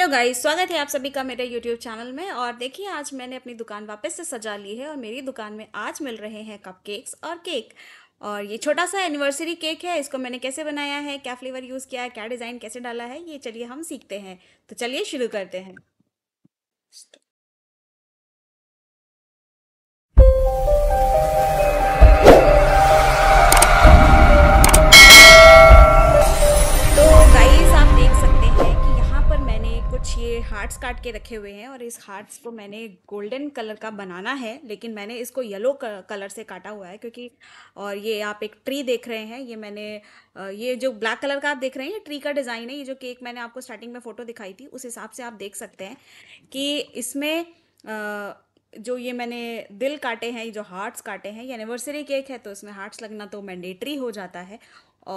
hello guys स्वागत है आप सभी का मेरे यूट्यूब चैनल में और देखिए आज मैंने अपनी दुकान वापस से सजा ली है और मेरी दुकान में आज मिल रहे हैं कपकेक्स और केक और ये छोटा सा एनिवर्सरी केक है इसको मैंने कैसे बनाया है क्या फ्लेवर यूज़ किया है क्या डिज़ाइन कैसे डाला है ये चलिए हम सीखते हैं तो चलिए शुरू करते हैं कुछ ये हार्ट्स काट के रखे हुए हैं और इस हार्ट्स को मैंने गोल्डन कलर का बनाना है लेकिन मैंने इसको येलो कलर से काटा हुआ है क्योंकि और ये आप एक ट्री देख रहे हैं ये मैंने ये जो ब्लैक कलर का आप देख रहे हैं ये ट्री का डिज़ाइन है ये जो केक मैंने आपको स्टार्टिंग में फ़ोटो दिखाई थी उस हिसाब से आप देख सकते हैं कि इसमें जो ये मैंने दिल काटे हैं जो हार्ट्स काटे हैं ये एनिवर्सरी केक है तो इसमें हार्ट्स लगना तो मैंडेटरी हो जाता है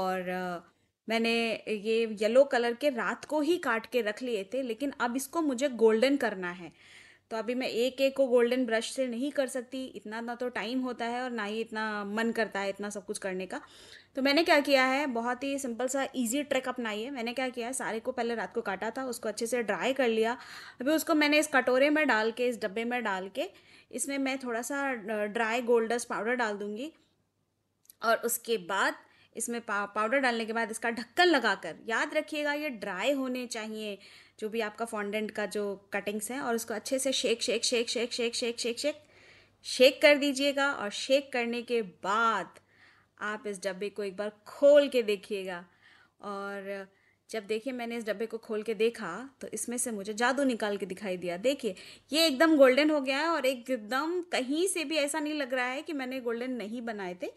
और मैंने ये येलो कलर के रात को ही काट के रख लिए थे लेकिन अब इसको मुझे गोल्डन करना है तो अभी मैं एक एक को गोल्डन ब्रश से नहीं कर सकती इतना ना तो टाइम होता है और ना ही इतना मन करता है इतना सब कुछ करने का तो मैंने क्या किया है बहुत ही सिंपल सा इजी ट्रिक अपनाई है मैंने क्या किया है सारे को पहले रात को काटा था उसको अच्छे से ड्राई कर लिया अभी उसको मैंने इस कटोरे में डाल के इस डब्बे में डाल के इसमें मैं थोड़ा सा ड्राई गोल्डस पाउडर डाल दूँगी और उसके बाद इसमें पाउडर डालने के बाद इसका ढक्कन लगाकर याद रखिएगा ये ड्राई होने चाहिए जो भी आपका फॉन्डेंट का जो कटिंग्स हैं और उसको अच्छे से shake shake shake shake shake shake shake shake shake कर दीजिएगा और शेक करने के बाद आप इस डब्बे को एक बार खोल के देखिएगा और जब देखिए मैंने इस डब्बे को खोल के देखा तो इसमें से मुझे जादू निकाल के दिखाई दिया देखिए ये एकदम गोल्डन हो गया है और एकदम कहीं से भी ऐसा नहीं लग रहा है कि मैंने गोल्डन नहीं बनाए थे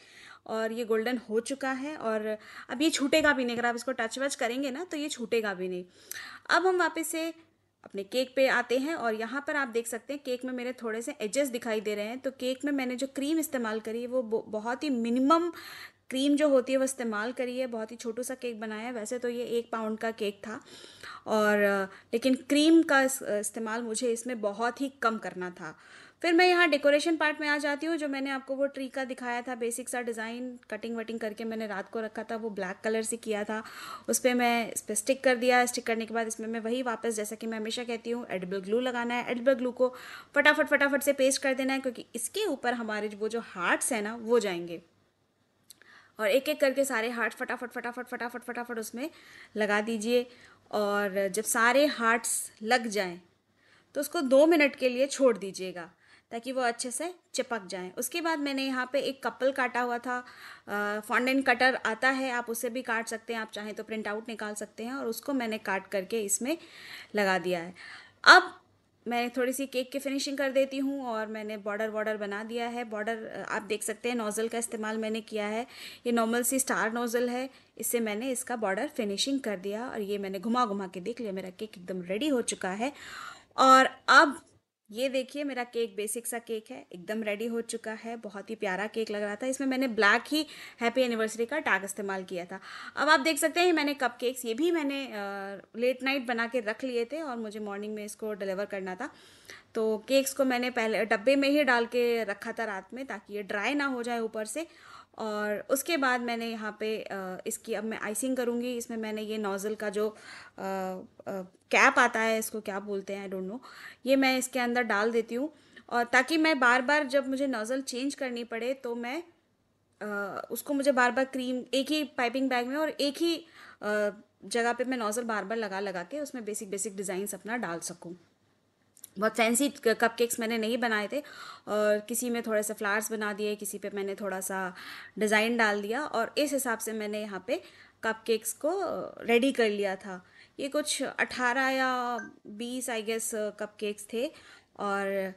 और ये गोल्डन हो चुका है और अब ये छूटेगा भी नहीं अगर आप इसको टच वच करेंगे ना तो ये छूटेगा भी नहीं अब हम वापस से अपने केक पे आते हैं और यहाँ पर आप देख सकते हैं केक में मेरे थोड़े से एजेस दिखाई दे रहे हैं तो केक में मैंने जो क्रीम इस्तेमाल करी है वो बहुत ही मिनिमम क्रीम जो होती है वो इस्तेमाल करिए बहुत ही छोटू सा केक बनाया है वैसे तो ये एक पाउंड का केक था और लेकिन क्रीम का इस्तेमाल मुझे इसमें बहुत ही कम करना था फिर मैं यहाँ डेकोरेशन पार्ट में आ जाती हूँ जो मैंने आपको वो ट्री का दिखाया था बेसिक सा डिज़ाइन कटिंग वटिंग करके मैंने रात को रखा था वो ब्लैक कलर से किया था उस पर मैं इस पर स्टिक कर दिया स्टिक करने के बाद इसमें मैं वही वापस जैसा कि मैं हमेशा कहती हूँ एडिबल ग्लू लगाना है एडिबल ग्लू को फटाफट फटाफट से पेस्ट कर देना है क्योंकि इसके ऊपर हमारे वो जो हार्ट्स हैं ना वो जाएंगे और एक एक करके सारे हार्ट फटाफट फटाफट फटाफट फटाफट उसमें लगा दीजिए और जब सारे हार्ट्स लग जाएं तो उसको दो मिनट के लिए छोड़ दीजिएगा ताकि वो अच्छे से चिपक जाएं उसके बाद मैंने यहाँ पे एक कपल काटा हुआ था फॉन्डेंट कटर आता है आप उसे भी काट सकते हैं आप चाहें तो प्रिंट आउट निकाल सकते हैं और उसको मैंने काट करके इसमें लगा दिया है अब मैं थोड़ी सी केक की फिनिशिंग कर देती हूँ और मैंने बॉर्डर वॉर्डर बना दिया है बॉर्डर आप देख सकते हैं नोज़ल का इस्तेमाल मैंने किया है ये नॉर्मल सी स्टार नोज़ल है इससे मैंने इसका बॉर्डर फिनिशिंग कर दिया और ये मैंने घुमा घुमा के देख लिया मेरा केक एकदम रेडी हो चुका है और अब ये देखिए मेरा केक बेसिक सा केक है एकदम रेडी हो चुका है बहुत ही प्यारा केक लग रहा था इसमें मैंने ब्लैक ही हैप्पी एनिवर्सरी का टैग इस्तेमाल किया था अब आप देख सकते हैं मैंने कप केक्स ये भी मैंने लेट नाइट बना के रख लिए थे और मुझे मॉर्निंग में इसको डिलीवर करना था तो केक्स को मैंने पहले डब्बे में ही डाल के रखा था रात में ताकि ये ड्राई ना हो जाए ऊपर से और उसके बाद मैंने यहाँ पे इसकी अब मैं आइसिंग करूँगी इसमें मैंने ये नोज़ल का जो कैप आता है इसको क्या बोलते हैं आई डोंट नो ये मैं इसके अंदर डाल देती हूँ और ताकि मैं बार बार जब मुझे नोज़ल चेंज करनी पड़े तो मैं उसको मुझे बार बार क्रीम एक ही पाइपिंग बैग में और एक ही जगह पे मैं नोज़ल बार बार लगा लगा के उसमें बेसिक बेसिक डिज़ाइंस अपना डाल सकूँ बहुत फैंसी कपकेक्स uh, मैंने नहीं बनाए थे और किसी में थोड़े से फ्लावर्स बना दिए किसी पे मैंने थोड़ा सा डिज़ाइन डाल दिया और इस हिसाब से मैंने यहाँ पे कपकेक्स को रेडी uh, कर लिया था ये कुछ 18 या 20 आई गेस कपकेक्स थे और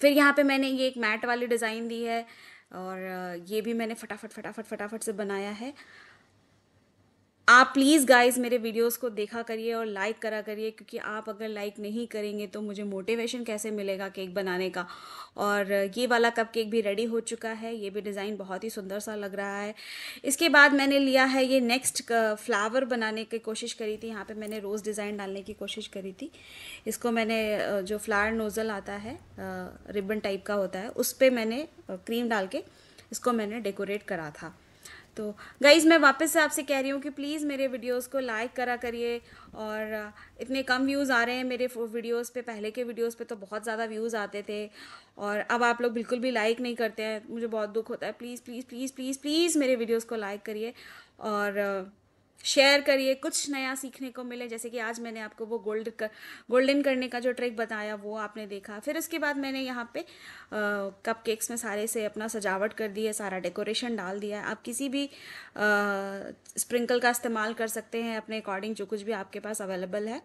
फिर यहाँ पे मैंने ये एक मैट वाली डिज़ाइन दी है और uh, ये भी मैंने फटाफट फटाफट फटाफट से बनाया है आप प्लीज़ गाइस मेरे वीडियोस को देखा करिए और लाइक करा करिए क्योंकि आप अगर लाइक नहीं करेंगे तो मुझे मोटिवेशन कैसे मिलेगा केक बनाने का और ये वाला कप केक भी रेडी हो चुका है ये भी डिज़ाइन बहुत ही सुंदर सा लग रहा है इसके बाद मैंने लिया है ये नेक्स्ट फ्लावर बनाने की कोशिश करी थी यहाँ पर मैंने रोज़ डिज़ाइन डालने की कोशिश करी थी इसको मैंने जो फ्लावर नोज़ल आता है रिबन टाइप का होता है उस पर मैंने क्रीम डाल के इसको मैंने डेकोरेट करा था तो गाइज़ मैं वापस से आपसे कह रही हूँ कि प्लीज़ मेरे वीडियोस को लाइक करा करिए और uh, इतने कम व्यूज़ आ रहे हैं मेरे वीडियोस पे पहले के वीडियोस पे तो बहुत ज़्यादा व्यूज़ आते थे और अब आप लोग बिल्कुल भी लाइक नहीं करते हैं मुझे बहुत दुख होता है please please please please please मेरे वीडियोज़ को लाइक करिए और uh, शेयर करिए कुछ नया सीखने को मिले जैसे कि आज मैंने आपको वो गोल्ड कर, गोल्डन करने का जो ट्रिक बताया वो आपने देखा फिर उसके बाद मैंने यहाँ पे कप केक्स में सारे से अपना सजावट कर दी है सारा डेकोरेशन डाल दिया है आप किसी भी आ, स्प्रिंकल का इस्तेमाल कर सकते हैं अपने अकॉर्डिंग जो कुछ भी आपके पास अवेलेबल है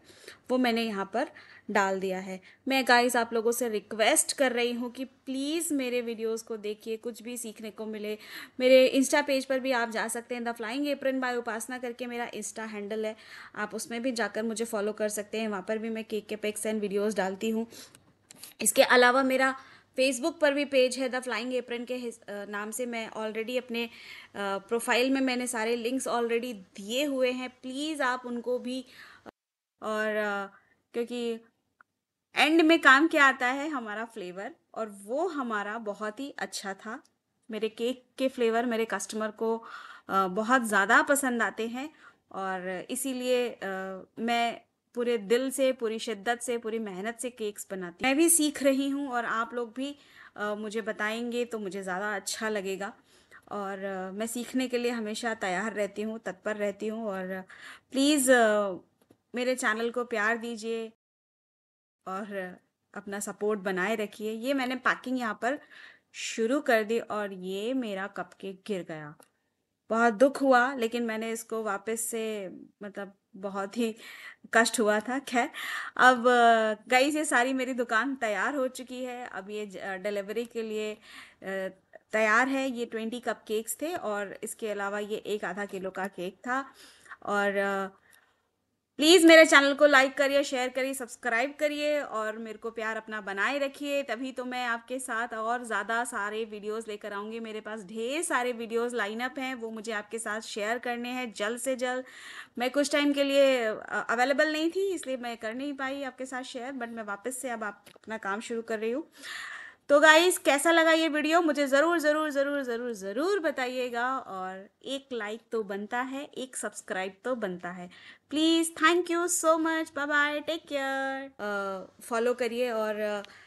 वो मैंने यहाँ पर डाल दिया है मैं गाइज आप लोगों से रिक्वेस्ट कर रही हूँ कि प्लीज़ मेरे वीडियोस को देखिए कुछ भी सीखने को मिले मेरे इंस्टा पेज पर भी आप जा सकते हैं the flying apron by Upasana करके मेरा इंस्टा हैंडल है आप उसमें भी जाकर मुझे फॉलो कर सकते हैं वहाँ पर भी मैं केक के पिक्स एंड वीडियोज़ डालती हूँ इसके अलावा मेरा फेसबुक पर भी पेज है द फ्लाइंग एप्रन के नाम से मैं ऑलरेडी अपने प्रोफाइल में मैंने सारे लिंक्स ऑलरेडी दिए हुए हैं प्लीज़ आप उनको भी और क्योंकि एंड में काम क्या आता है हमारा फ्लेवर और वो हमारा बहुत ही अच्छा था मेरे केक के फ्लेवर मेरे कस्टमर को बहुत ज़्यादा पसंद आते हैं और इसीलिए मैं पूरे दिल से पूरी शिद्दत से पूरी मेहनत से केक्स बनाती हूँ मैं भी सीख रही हूँ और आप लोग भी मुझे बताएंगे तो मुझे ज़्यादा अच्छा लगेगा और मैं सीखने के लिए हमेशा तैयार रहती हूँ तत्पर रहती हूँ और प्लीज़ मेरे चैनल को प्यार दीजिए और अपना सपोर्ट बनाए रखिए ये मैंने पैकिंग यहाँ पर शुरू कर दी और ये मेरा कप केक गिर गया बहुत दुख हुआ लेकिन मैंने इसको वापस से मतलब बहुत ही कष्ट हुआ था खैर अब गई से सारी मेरी दुकान तैयार हो चुकी है अब ये डिलीवरी के लिए तैयार है ये ट्वेंटी कप केक्स थे और इसके अलावा ये एक आधा किलो का केक था और प्लीज़ मेरे चैनल को लाइक करिए शेयर करिए सब्सक्राइब करिए और मेरे को प्यार अपना बनाए रखिए तभी तो मैं आपके साथ और ज़्यादा सारे वीडियोस लेकर आऊँगी मेरे पास ढेर सारे वीडियोस लाइनअप हैं वो मुझे आपके साथ शेयर करने हैं जल्द से जल्द मैं कुछ टाइम के लिए अवेलेबल नहीं थी इसलिए मैं कर नहीं पाई आपके साथ शेयर बट मैं वापस से अब आप अपना काम शुरू कर रही हूँ तो गाइस कैसा लगा ये वीडियो मुझे ज़रूर ज़रूर ज़रूर ज़रूर ज़रूर बताइएगा और एक लाइक तो बनता है एक सब्सक्राइब तो बनता है please thank you so much bye bye take care follow करिए और uh,